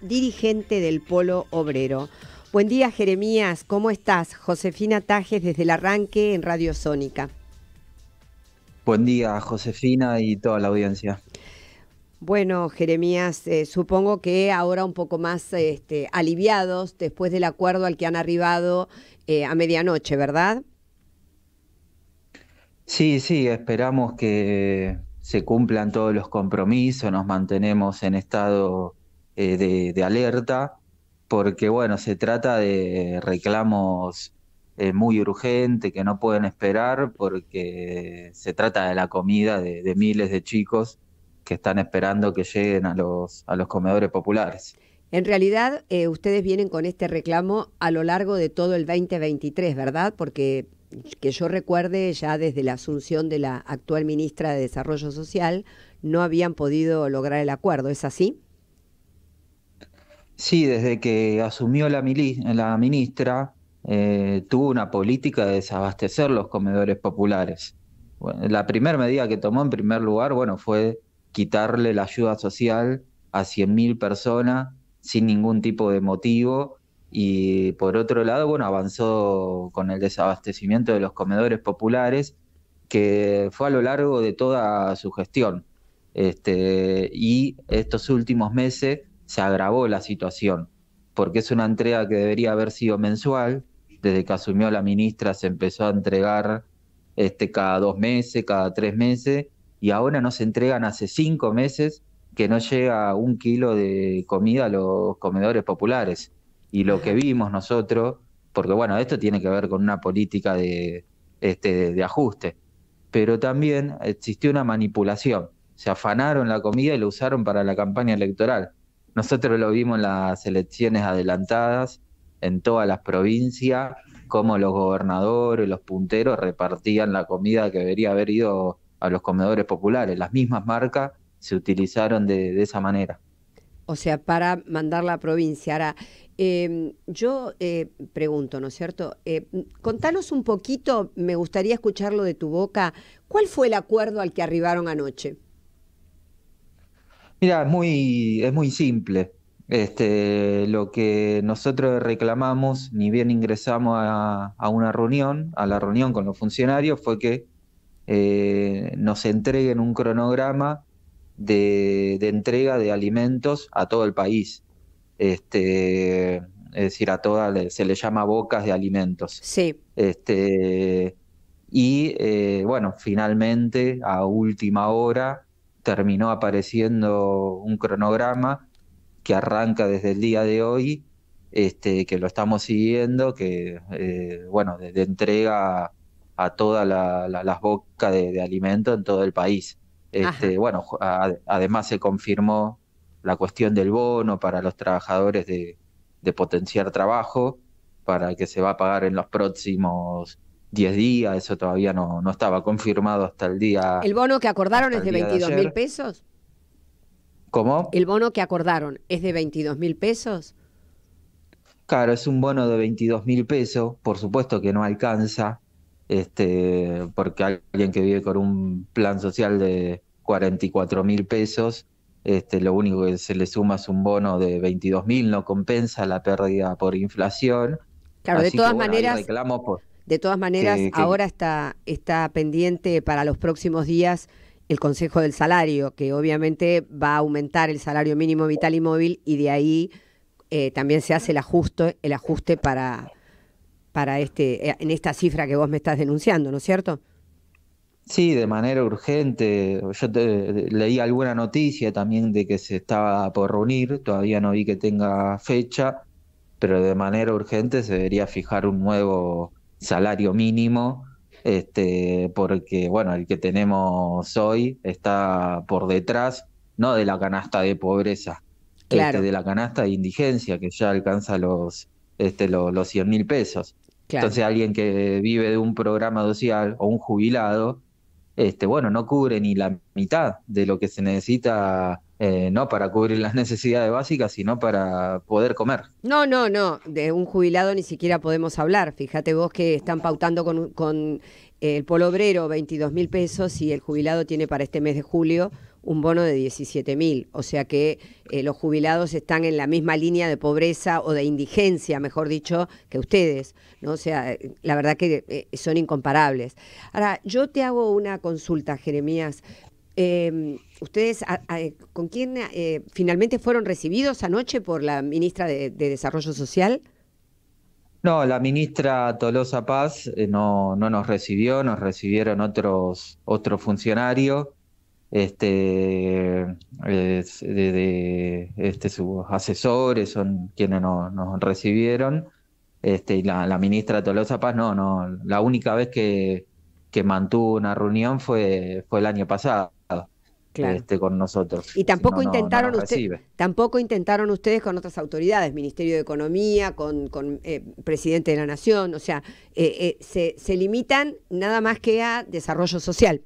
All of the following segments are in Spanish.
dirigente del Polo Obrero. Buen día, Jeremías. ¿Cómo estás? Josefina Tajes desde el arranque en Radio Sónica. Buen día, Josefina y toda la audiencia. Bueno, Jeremías, eh, supongo que ahora un poco más este, aliviados después del acuerdo al que han arribado eh, a medianoche, ¿verdad? Sí, sí, esperamos que se cumplan todos los compromisos, nos mantenemos en estado eh, de, alerta, porque bueno, se trata de reclamos eh, muy urgentes que no pueden esperar, porque se trata de la comida de, miles de chicos que están esperando que lleguen a los, a los comedores populares. En realidad, eh, ustedes vienen con este reclamo a lo largo de todo el 2023, ¿verdad? Porque que yo recuerde, ya desde la asunción de la actual ministra de Desarrollo Social, no habían podido lograr el acuerdo, ¿es así? Sí, desde que asumió la, la ministra, eh, tuvo una política de desabastecer los comedores populares. la primera medida que tomó en primer lugar, bueno, fue quitarle la ayuda social a 100.000 personas sin ningún tipo de motivo y por otro lado, bueno, avanzó con el desabastecimiento de los comedores populares que fue a lo largo de toda su gestión. Este, y estos últimos meses se agravó la situación, porque es una entrega que debería haber sido mensual, desde que asumió la ministra se empezó a entregar este, cada dos meses, cada tres meses, y ahora no se entregan hace cinco meses que no llega un kilo de comida a los comedores populares. Y lo que vimos nosotros, porque bueno, esto tiene que ver con una política de, este, de ajuste, pero también existió una manipulación. Se afanaron la comida y la usaron para la campaña electoral. Nosotros lo vimos en las elecciones adelantadas, en todas las provincias, cómo los gobernadores, los punteros repartían la comida que debería haber ido a los comedores populares. Las mismas marcas se utilizaron de, esa manera. O sea, para mandar la provincia. Ahora, em, yo eh, pregunto, ¿no es cierto? Eh, contanos un poquito, me gustaría escucharlo de tu boca, ¿cuál fue el acuerdo al que arribaron anoche? Mira, es muy, es muy simple. Este, lo que nosotros reclamamos, ni bien ingresamos a, una reunión, a la reunión con los funcionarios, fue que eh, nos entreguen un cronograma de, entrega de alimentos a todo el país. Este, es decir, a todas se le llama bocas de alimentos. Sí. Este, y eh, bueno, finalmente, a última hora, terminó apareciendo un cronograma que arranca desde el día de hoy, este, que lo estamos siguiendo, que eh, bueno, de, entrega a todas las bocas de, alimento en todo el país. Este, bueno, además se confirmó la cuestión del bono para los trabajadores de, de potenciar trabajo, para que se va a pagar en los próximos 10 días, eso todavía no, no estaba confirmado hasta el día. ¿El bono que acordaron es de 22 mil pesos? ¿Cómo? ¿El bono que acordaron es de 22 mil pesos? Claro, es un bono de 22 mil pesos, por supuesto que no alcanza, este, porque alguien que vive con un plan social de 44 mil pesos, este, lo único que se le suma es un bono de 22 mil, no compensa la pérdida por inflación. Claro, de todas maneras. De todas maneras, ahora está, está pendiente para los próximos días el Consejo del Salario, que obviamente va a aumentar el salario mínimo vital y móvil y de ahí eh, también se hace el ajuste, el ajuste para, para este, eh, en esta cifra que vos me estás denunciando, ¿no es cierto? Sí, de manera urgente. Yo leí alguna noticia también de que se estaba por reunir, todavía no vi que tenga fecha, pero de manera urgente se debería fijar un nuevo salario mínimo, este, porque bueno, el que tenemos hoy está por detrás, no de la canasta de pobreza, este, de la canasta de indigencia, que ya alcanza los, este, los, 100 mil pesos. Entonces alguien que vive de un programa social o un jubilado, este, bueno, no cubre ni la mitad de lo que se necesita eh, no para cubrir las necesidades básicas, sino para poder comer. No, no, no, de un jubilado ni siquiera podemos hablar. Fíjate vos que están pautando con, con eh, el polo obrero 22 mil pesos y el jubilado tiene para este mes de julio un bono de 17 mil. O sea que eh, los jubilados están en la misma línea de pobreza o de indigencia, mejor dicho, que ustedes. ¿no? O sea, la verdad que son incomparables. Ahora, yo te hago una consulta, Jeremías. Eh, ¿Ustedes con quién eh, finalmente fueron recibidos anoche por la ministra de, Desarrollo Social? No, la ministra Tolosa Paz eh, no, no, nos recibió, nos recibieron otros, otros funcionarios, este, de, este, sus asesores son quienes nos, recibieron. Este, y la, ministra Tolosa Paz, no, no, la única vez que, que mantuvo una reunión fue, fue el año pasado con nosotros. Y tampoco intentaron ustedes, tampoco intentaron ustedes con otras autoridades, Ministerio de Economía, con, con eh, presidente de la Nación, o sea, eh, eh, se, limitan nada más que a desarrollo social.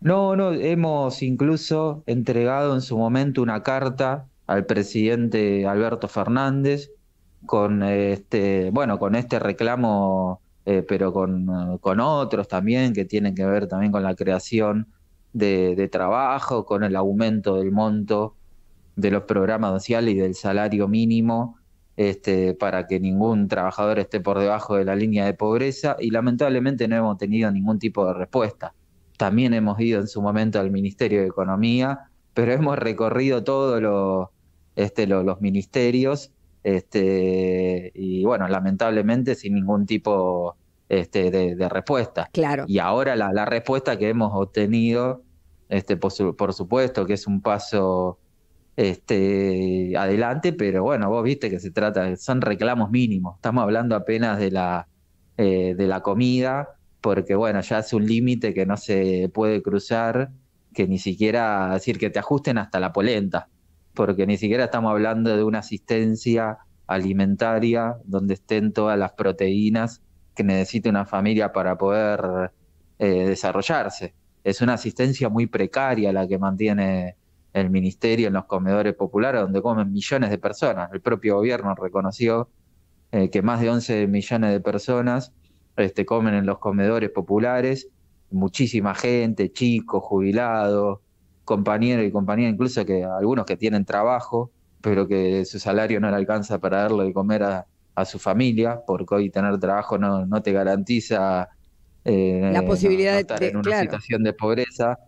No, no, hemos incluso entregado en su momento una carta al presidente Alberto Fernández con este, bueno, con este reclamo, pero con, con, otros también que tienen que ver también con la creación de, trabajo, con el aumento del monto de los programas sociales y del salario mínimo este, para que ningún trabajador esté por debajo de la línea de pobreza y lamentablemente no hemos tenido ningún tipo de respuesta. También hemos ido en su momento al Ministerio de Economía, pero hemos recorrido todos este, los ministerios este, y bueno, lamentablemente sin ningún tipo este, de, respuesta. Y ahora la, respuesta que hemos obtenido, este, por, supuesto que es un paso este, adelante, pero bueno, vos viste que se trata, son reclamos mínimos. Estamos hablando apenas de la, eh, de la comida, porque bueno, ya es un límite que no se puede cruzar, que ni siquiera decir que te ajusten hasta la polenta, porque ni siquiera estamos hablando de una asistencia alimentaria donde estén todas las proteínas que necesita una familia para poder eh, desarrollarse. Es una asistencia muy precaria la que mantiene el ministerio en los comedores populares, donde comen millones de personas. El propio gobierno reconoció eh, que más de 11 millones de personas este, comen en los comedores populares, muchísima gente, chicos, jubilados, compañeros y compañeras, incluso que algunos que tienen trabajo, pero que su salario no le alcanza para darle de comer a, a su familia, porque hoy tener trabajo no, te garantiza eh, la posibilidad estar de, en una situación de pobreza.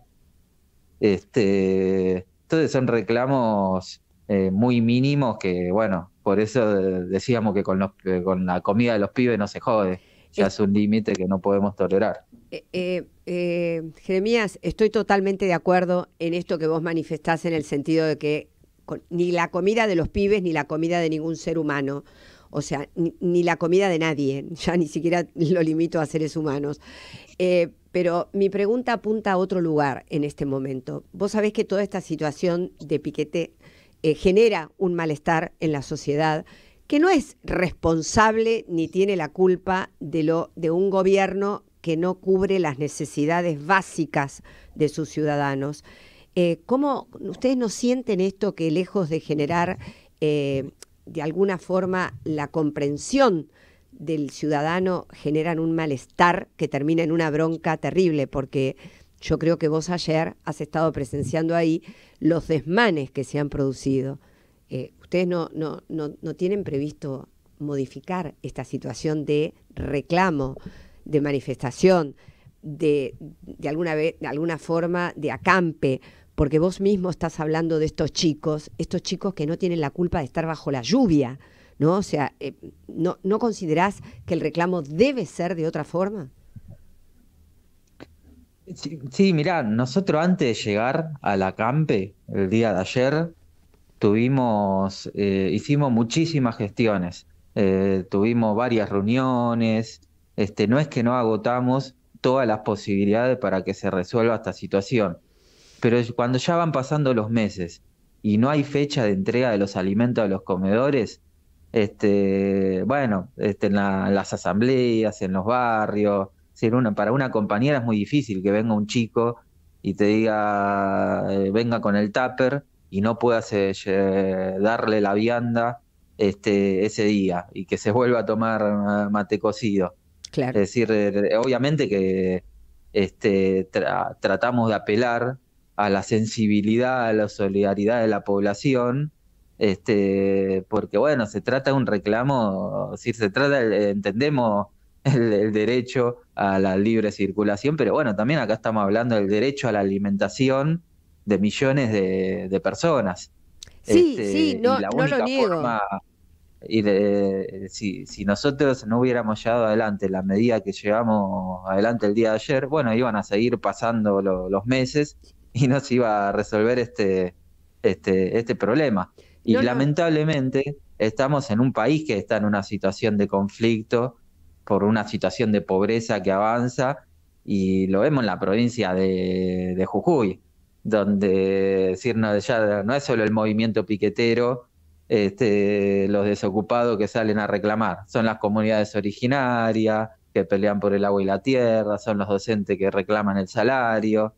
Este, entonces son reclamos eh, muy mínimos que, bueno, por eso decíamos que con, eh, con la comida de los pibes no se jode, ya es, un límite que no podemos tolerar. Jeremías, estoy totalmente de acuerdo en esto que vos manifestás en el sentido de que ni la comida de los pibes ni la comida de ningún ser humano o sea, ni, la comida de nadie, ya ni siquiera lo limito a seres humanos. Eh, pero mi pregunta apunta a otro lugar en este momento. Vos sabés que toda esta situación de piquete eh, genera un malestar en la sociedad que no es responsable ni tiene la culpa de lo de un gobierno que no cubre las necesidades básicas de sus ciudadanos. Eh, ¿Cómo ustedes no sienten esto que lejos de generar de alguna forma la comprensión del ciudadano generan un malestar que termina en una bronca terrible, porque yo creo que vos ayer has estado presenciando ahí los desmanes que se han producido. Eh, ¿Ustedes no, tienen previsto modificar esta situación de reclamo, de manifestación, de, alguna, vez, de alguna forma de acampe? porque vos mismo estás hablando de estos chicos, estos chicos que no tienen la culpa de estar bajo la lluvia, ¿no? O sea, eh, no, considerás que el reclamo debe ser de otra forma? Sí, mirá, nosotros antes de llegar a la Campe, el día de ayer, tuvimos, eh, hicimos muchísimas gestiones, eh, tuvimos varias reuniones, este, no es que no agotamos todas las posibilidades para que se resuelva esta situación. Pero cuando ya van pasando los meses y no hay fecha de entrega de los alimentos a los comedores, este, bueno, este, en, las asambleas, en los barrios, para una compañera es muy difícil que venga un chico y te diga, eh, venga con el tupper y no puedas darle la vianda este, ese día y que se vuelva a tomar mate cocido. Es decir, eh, obviamente que este, tratamos de apelar a la sensibilidad, a la solidaridad de la población, este, porque bueno, se trata de un reclamo, si se trata, entendemos el, derecho a la libre circulación, pero bueno, también acá estamos hablando del derecho a la alimentación de millones de, personas. Sí, este, sí, no, y lo niego. y si, nosotros no hubiéramos llevado adelante la medida que llevamos adelante el día de ayer, bueno, iban a seguir pasando los meses y no se iba a resolver este, este, este problema. Y lamentablemente estamos en un país que está en una situación de conflicto, por una situación de pobreza que avanza, y lo vemos en la provincia de, Jujuy, donde decir, no, ya no es solo el movimiento piquetero, este, los desocupados que salen a reclamar, son las comunidades originarias que pelean por el agua y la tierra, son los docentes que reclaman el salario,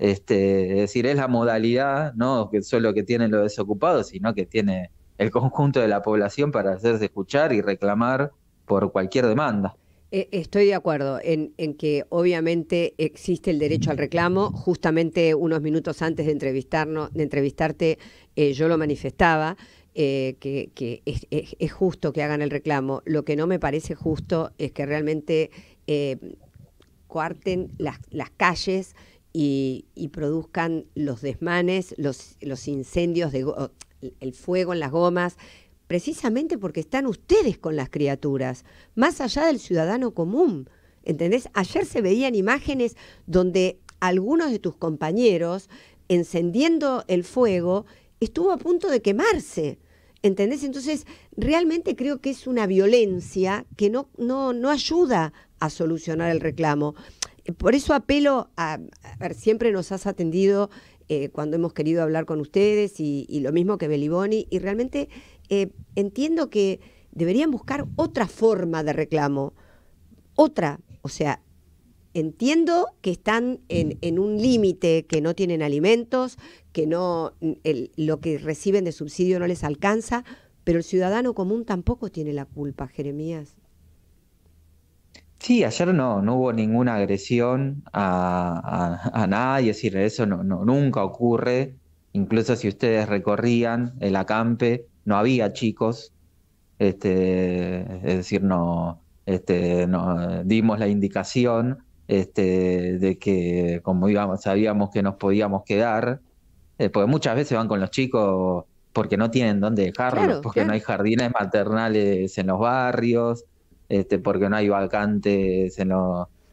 este, es decir, es la modalidad, no que solo que tienen los desocupados, sino que tiene el conjunto de la población para hacerse escuchar y reclamar por cualquier demanda. E, estoy de acuerdo en, que obviamente existe el derecho al reclamo. Justamente unos minutos antes de entrevistarnos, de entrevistarte, eh, yo lo manifestaba eh, que, es, justo que hagan el reclamo. Lo que no me parece justo es que realmente eh, cuarten las calles y, produzcan los desmanes, los, incendios, de, el fuego en las gomas, precisamente porque están ustedes con las criaturas, más allá del ciudadano común. ¿Entendés? Ayer se veían imágenes donde algunos de tus compañeros, encendiendo el fuego, estuvo a punto de quemarse. ¿Entendés? Entonces, realmente creo que es una violencia que no, no, no ayuda a solucionar el reclamo. Eh, por eso apelo a, ver, siempre nos has atendido eh, cuando hemos querido hablar con ustedes y, lo mismo que Beliboni, y realmente eh, entiendo que deberían buscar otra forma de reclamo, otra, o sea, entiendo que están en, un límite, que no tienen alimentos, que no lo que reciben de subsidio no les alcanza, pero el ciudadano común tampoco tiene la culpa, Jeremías. Sí, ayer no, no hubo ninguna agresión a, nadie, es decir, eso no, nunca ocurre. Incluso si ustedes recorrían el acampe, no había chicos. Este, es decir, no, este, dimos la indicación este, de que como íbamos, sabíamos que nos podíamos quedar, eh, porque muchas veces van con los chicos porque no tienen dónde dejarlos, porque no hay jardines maternales en los barrios, este, porque no hay vacantes en,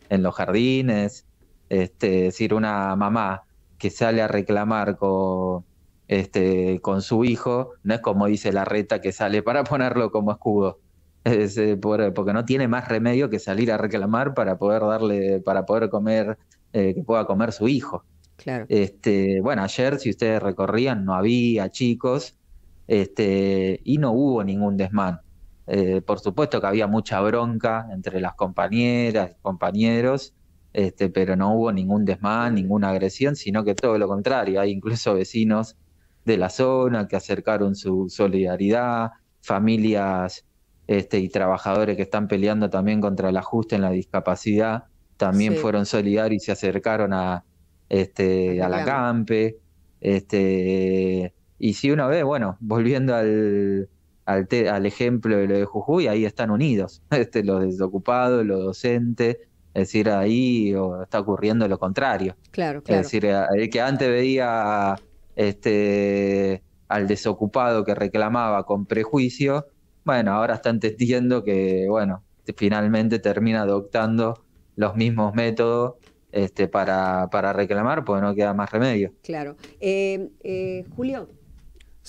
en los jardines. Este, es decir, una mamá que sale a reclamar con, este, con su hijo, no es como dice la reta que sale para ponerlo como escudo. Eh, porque no tiene más remedio que salir a reclamar para poder darle, para poder comer, eh, que pueda comer su hijo. Claro. Este, bueno, ayer, si ustedes recorrían, no había chicos, este, y no hubo ningún desmán. Eh, por supuesto que había mucha bronca entre las compañeras compañeros, este, pero no hubo ningún desmán, ninguna agresión, sino que todo lo contrario. Hay incluso vecinos de la zona que acercaron su solidaridad, familias este, y trabajadores que están peleando también contra el ajuste en la discapacidad, también fueron solidarios y se acercaron a, este, a la campe. y si uno ve, bueno, volviendo al, al, al ejemplo de lo de Jujuy, ahí están unidos, este, los desocupados, los docentes, es decir, ahí o está ocurriendo lo contrario. Claro, claro. Es decir, eh, el que antes veía este, al desocupado que reclamaba con prejuicio, bueno, ahora está entendiendo que, bueno, finalmente termina adoptando los mismos métodos este, para, para reclamar, porque no queda más remedio. Claro. Eh, eh, Julio.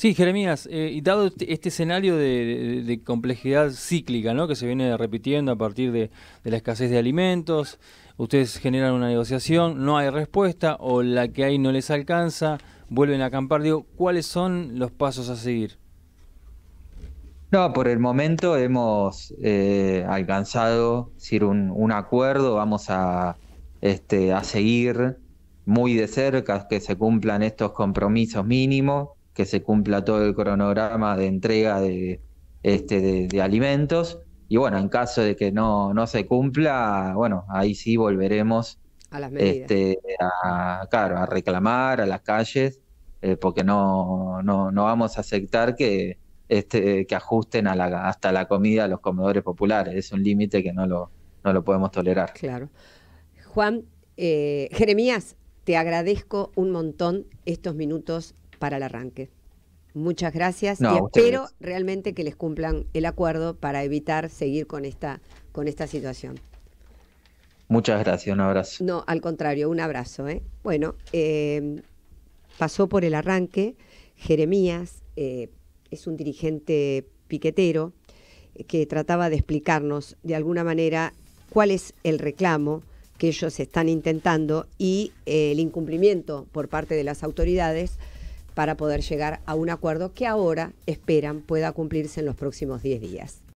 Sí, Jeremías, eh, y dado este, este escenario de, complejidad cíclica ¿no? que se viene repitiendo a partir de, la escasez de alimentos, ustedes generan una negociación, no hay respuesta o la que hay no les alcanza, vuelven a acampar, digo, ¿cuáles son los pasos a seguir? No, por el momento hemos eh, alcanzado decir, un, un, acuerdo, vamos a, este, a seguir muy de cerca que se cumplan estos compromisos mínimos que se cumpla todo el cronograma de entrega de, este, de, alimentos. Y bueno, en caso de que no, no se cumpla, bueno, ahí sí volveremos a Este, a, reclamar a las calles, eh, porque no, no, vamos a aceptar que, este, que ajusten hasta la comida a los comedores populares. Es un límite que no lo, lo podemos tolerar. Claro. Juan, eh, Jeremías, te agradezco un montón estos minutos para el arranque. Muchas gracias y espero realmente que les cumplan el acuerdo para evitar seguir con esta, con esta situación. Muchas gracias, un abrazo. No, al contrario, un abrazo. ¿eh? Bueno, eh, pasó por el arranque Jeremías, eh, es un dirigente piquetero que trataba de explicarnos de alguna manera cuál es el reclamo que ellos están intentando y el incumplimiento por parte de las autoridades para poder llegar a un acuerdo que ahora esperan pueda cumplirse en los próximos 10 días.